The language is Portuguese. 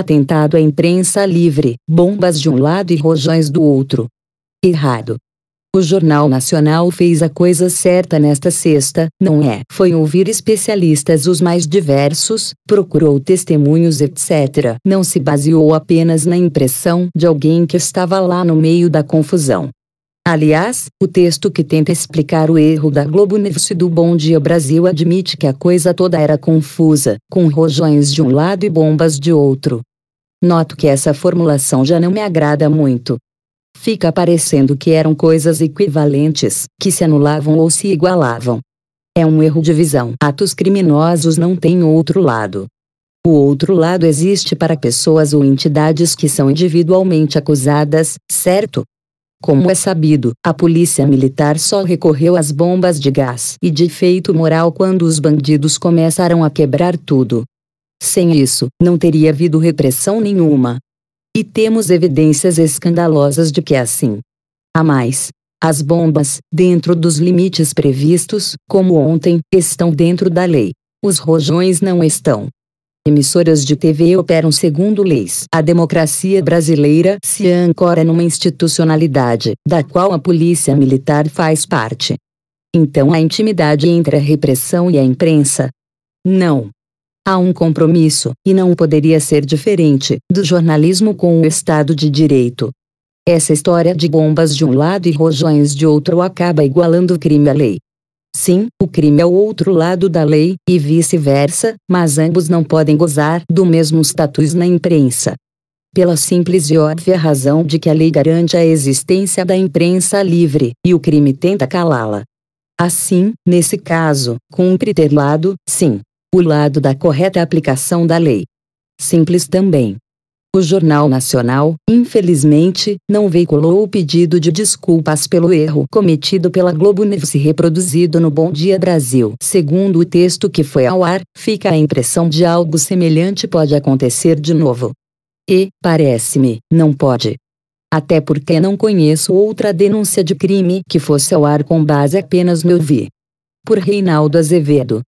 Atentado à imprensa livre, bombas de um lado e rojões do outro. Errado. O Jornal Nacional fez a coisa certa nesta sexta, não é? Foi ouvir especialistas os mais diversos, procurou testemunhos, etc. Não se baseou apenas na impressão de alguém que estava lá no meio da confusão. Aliás, o texto que tenta explicar o erro da Globo News e do Bom Dia Brasil admite que a coisa toda era confusa, com rojões de um lado e bombas de outro. Noto que essa formulação já não me agrada muito. Fica parecendo que eram coisas equivalentes, que se anulavam ou se igualavam. É um erro de visão. Atos criminosos não têm outro lado. O outro lado existe para pessoas ou entidades que são individualmente acusadas, certo? Como é sabido, a polícia militar só recorreu às bombas de gás e de feito moral quando os bandidos começaram a quebrar tudo, sem isso, não teria havido repressão nenhuma. E temos evidências escandalosas de que é assim. A mais, as bombas, dentro dos limites previstos, como ontem, estão dentro da lei. Os rojões não estão. Emissoras de TV operam segundo leis. A democracia brasileira se ancora numa institucionalidade, da qual a polícia militar faz parte. Então a intimidade entre a repressão e a imprensa? Não. Há um compromisso, e não poderia ser diferente, do jornalismo com o Estado de Direito. Essa história de bombas de um lado e rojões de outro acaba igualando o crime à lei. Sim, o crime é o outro lado da lei, e vice-versa, mas ambos não podem gozar do mesmo status na imprensa. Pela simples e óbvia razão de que a lei garante a existência da imprensa livre, e o crime tenta calá-la. Assim, nesse caso, cumpre ter lado, sim, o lado da correta aplicação da lei. Simples também. O Jornal Nacional, infelizmente, não veiculou o pedido de desculpas pelo erro cometido pela Globo News e reproduzido no Bom Dia Brasil. Segundo o texto que foi ao ar, fica a impressão de algo semelhante pode acontecer de novo. E, parece-me, não pode. Até porque não conheço outra denúncia de crime que fosse ao ar com base apenas no vi. Por Reinaldo Azevedo.